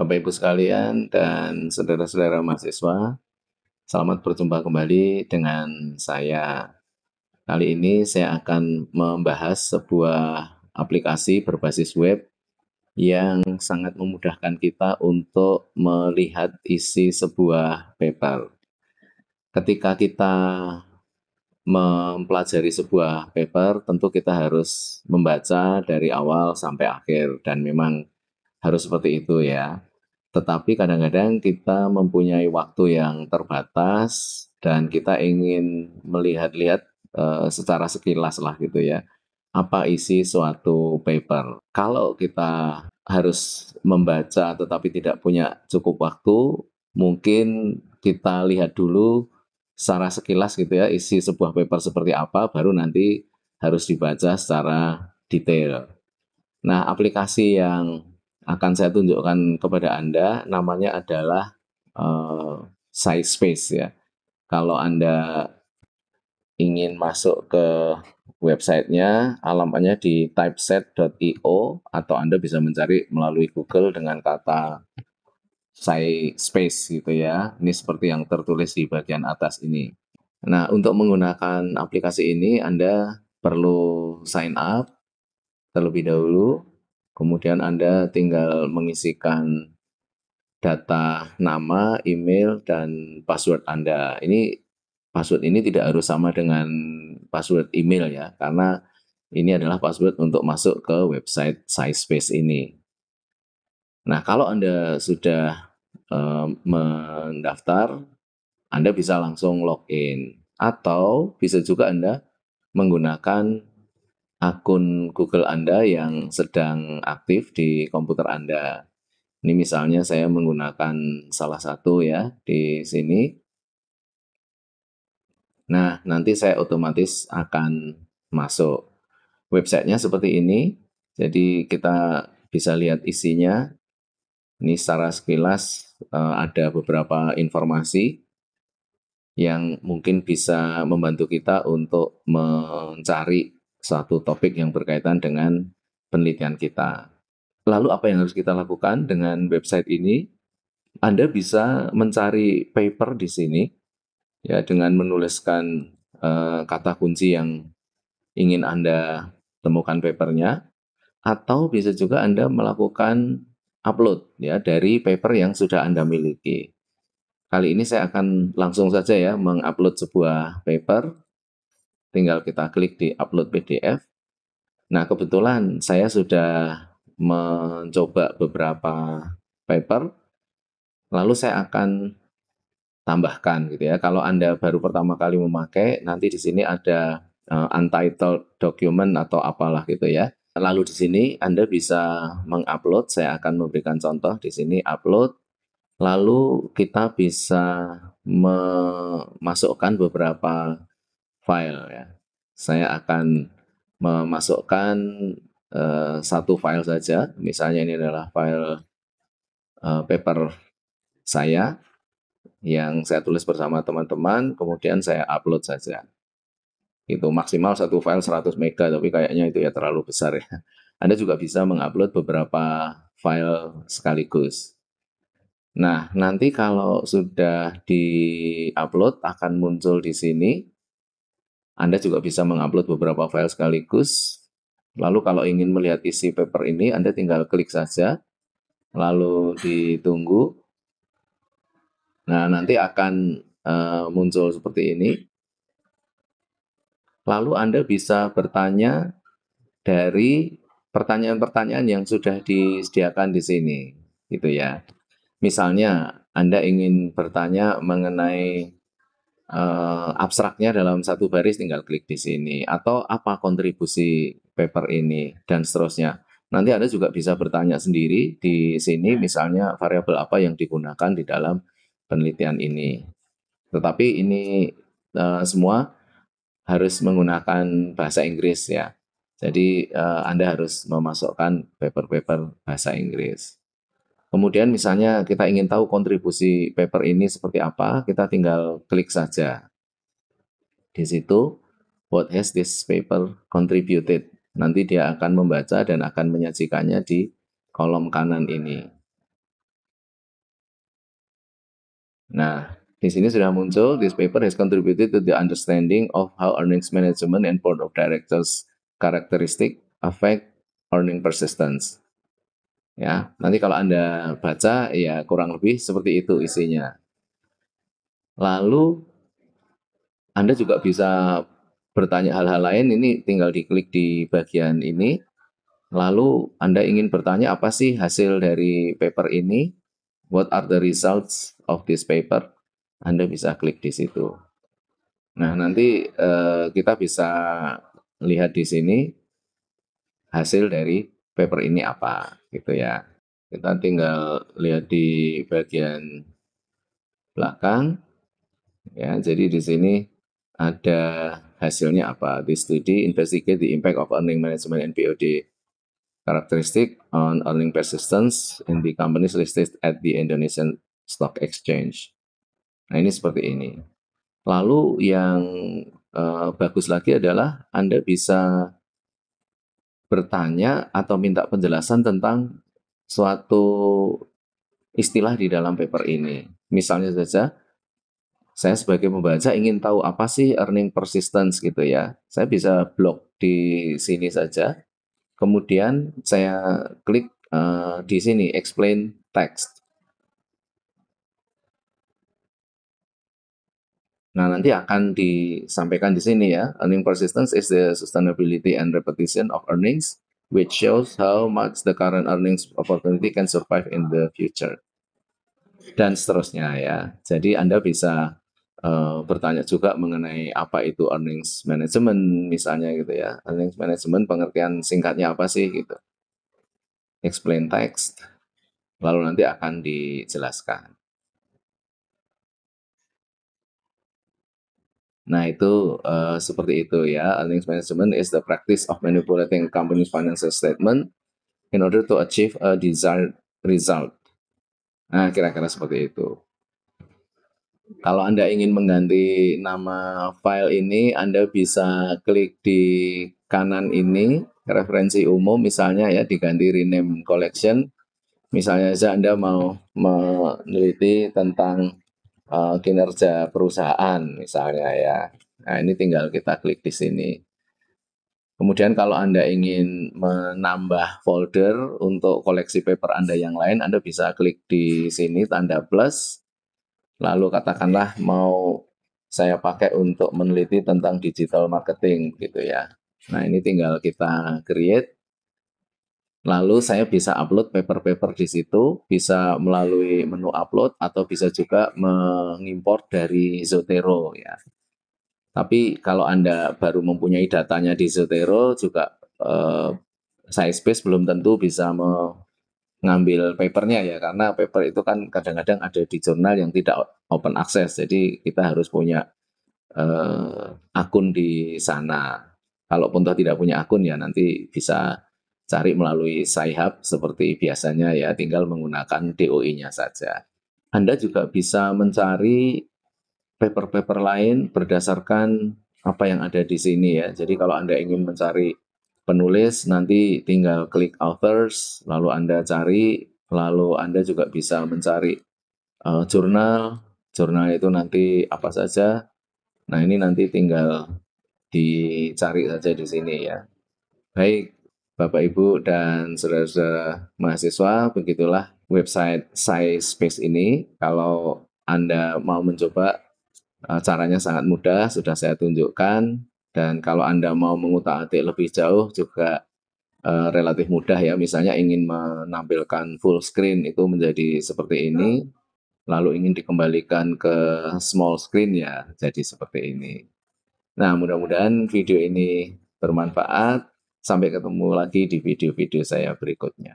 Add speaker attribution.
Speaker 1: Bapak Ibu sekalian dan saudara-saudara mahasiswa, selamat berjumpa kembali dengan saya. Kali ini saya akan membahas sebuah aplikasi berbasis web yang sangat memudahkan kita untuk melihat isi sebuah paper. Ketika kita mempelajari sebuah paper, tentu kita harus membaca dari awal sampai akhir dan memang harus seperti itu ya tetapi kadang-kadang kita mempunyai waktu yang terbatas dan kita ingin melihat-lihat uh, secara sekilas lah gitu ya. Apa isi suatu paper? Kalau kita harus membaca tetapi tidak punya cukup waktu, mungkin kita lihat dulu secara sekilas gitu ya isi sebuah paper seperti apa baru nanti harus dibaca secara detail. Nah, aplikasi yang akan saya tunjukkan kepada Anda namanya adalah uh, size space ya. Kalau Anda ingin masuk ke websitenya, alamatnya di typeset.io atau Anda bisa mencari melalui Google dengan kata size space gitu ya. Ini seperti yang tertulis di bagian atas ini. Nah, untuk menggunakan aplikasi ini Anda perlu sign up terlebih dahulu Kemudian Anda tinggal mengisikan data nama, email, dan password Anda. Ini password ini tidak harus sama dengan password email ya, karena ini adalah password untuk masuk ke website space ini. Nah, kalau Anda sudah eh, mendaftar, Anda bisa langsung login atau bisa juga Anda menggunakan akun Google Anda yang sedang aktif di komputer Anda. Ini misalnya saya menggunakan salah satu ya di sini. Nah, nanti saya otomatis akan masuk. Websitenya seperti ini. Jadi kita bisa lihat isinya. Ini secara sekilas eh, ada beberapa informasi yang mungkin bisa membantu kita untuk mencari satu topik yang berkaitan dengan penelitian kita. Lalu apa yang harus kita lakukan dengan website ini? Anda bisa mencari paper di sini ya dengan menuliskan uh, kata kunci yang ingin Anda temukan papernya atau bisa juga Anda melakukan upload ya dari paper yang sudah Anda miliki. Kali ini saya akan langsung saja ya mengupload sebuah paper tinggal kita klik di upload PDF. Nah, kebetulan saya sudah mencoba beberapa paper, lalu saya akan tambahkan gitu ya. Kalau Anda baru pertama kali memakai, nanti di sini ada uh, untitled document atau apalah gitu ya. Lalu di sini Anda bisa mengupload, saya akan memberikan contoh di sini upload. Lalu kita bisa memasukkan beberapa file ya. Saya akan memasukkan uh, satu file saja. Misalnya ini adalah file uh, paper saya yang saya tulis bersama teman-teman, kemudian saya upload saja. Itu maksimal satu file 100 mega, tapi kayaknya itu ya terlalu besar ya. Anda juga bisa mengupload beberapa file sekaligus. Nah, nanti kalau sudah di-upload akan muncul di sini anda juga bisa mengupload beberapa file sekaligus. Lalu kalau ingin melihat isi paper ini, Anda tinggal klik saja, lalu ditunggu. Nah, nanti akan uh, muncul seperti ini. Lalu Anda bisa bertanya dari pertanyaan-pertanyaan yang sudah disediakan di sini, gitu ya. Misalnya Anda ingin bertanya mengenai uh, abstraknya dalam satu baris tinggal klik di sini atau apa kontribusi paper ini dan seterusnya. Nanti Anda juga bisa bertanya sendiri di sini ya. misalnya variabel apa yang digunakan di dalam penelitian ini. Tetapi ini uh, semua harus menggunakan bahasa Inggris ya. Jadi uh, Anda harus memasukkan paper-paper bahasa Inggris. Kemudian misalnya kita ingin tahu kontribusi paper ini seperti apa, kita tinggal klik saja. Di situ, what has this paper contributed? Nanti dia akan membaca dan akan menyajikannya di kolom kanan ini. Nah, di sini sudah muncul, this paper has contributed to the understanding of how earnings management and board of directors characteristic affect earning persistence. Ya, nanti kalau Anda baca ya kurang lebih seperti itu isinya. Lalu Anda juga bisa bertanya hal-hal lain ini tinggal diklik di bagian ini. Lalu Anda ingin bertanya apa sih hasil dari paper ini? What are the results of this paper? Anda bisa klik di situ. Nah, nanti uh, kita bisa lihat di sini hasil dari paper ini apa gitu ya. Kita tinggal lihat di bagian belakang. Ya, jadi di sini ada hasilnya apa. Di study investigate the impact of earning management and POD characteristic on earning persistence in the companies listed at the Indonesian Stock Exchange. Nah, ini seperti ini. Lalu yang uh, bagus lagi adalah Anda bisa bertanya atau minta penjelasan tentang suatu istilah di dalam paper ini. Misalnya saja, saya sebagai pembaca ingin tahu apa sih earning persistence gitu ya. Saya bisa blok di sini saja. Kemudian saya klik uh, di sini explain text. Nah, nanti akan disampaikan di sini ya. Earning persistence is the sustainability and repetition of earnings, which shows how much the current earnings opportunity can survive in the future. Dan seterusnya ya. Jadi Anda bisa uh, bertanya juga mengenai apa itu earnings management misalnya gitu ya. Earnings management pengertian singkatnya apa sih gitu. Explain text. Lalu nanti akan dijelaskan. Nah, itu uh, seperti itu ya. Earnings management is the practice of manipulating company's financial statement in order to achieve a desired result. Nah, kira-kira seperti itu. Kalau Anda ingin mengganti nama file ini, Anda bisa klik di kanan ini, referensi umum misalnya ya, diganti rename collection. Misalnya saja Anda mau meneliti tentang uh, kinerja perusahaan misalnya ya. Nah, ini tinggal kita klik di sini. Kemudian kalau Anda ingin menambah folder untuk koleksi paper Anda yang lain, Anda bisa klik di sini tanda plus. Lalu katakanlah mau saya pakai untuk meneliti tentang digital marketing gitu ya. Nah, ini tinggal kita create Lalu saya bisa upload paper-paper di situ, bisa melalui menu upload atau bisa juga mengimpor dari Zotero ya. Tapi kalau Anda baru mempunyai datanya di Zotero juga eh, space belum tentu bisa mengambil papernya ya karena paper itu kan kadang-kadang ada di jurnal yang tidak open access. Jadi kita harus punya eh, akun di sana. Kalaupun toh tidak punya akun ya nanti bisa cari melalui sci-hub seperti biasanya ya, tinggal menggunakan DOI-nya saja. Anda juga bisa mencari paper-paper lain berdasarkan apa yang ada di sini ya. Jadi kalau Anda ingin mencari penulis, nanti tinggal klik authors, lalu Anda cari, lalu Anda juga bisa mencari uh, jurnal. Jurnal itu nanti apa saja. Nah, ini nanti tinggal dicari saja di sini ya. Baik, Bapak Ibu dan saudara-saudara mahasiswa, begitulah website size space ini. Kalau Anda mau mencoba, eh, caranya sangat mudah, sudah saya tunjukkan. Dan kalau Anda mau mengutak-atik lebih jauh juga uh, relatif mudah ya. Misalnya ingin menampilkan full screen itu menjadi seperti ini, lalu ingin dikembalikan ke small screen ya jadi seperti ini. Nah mudah-mudahan video ini bermanfaat. Sampai ketemu lagi di video-video saya berikutnya.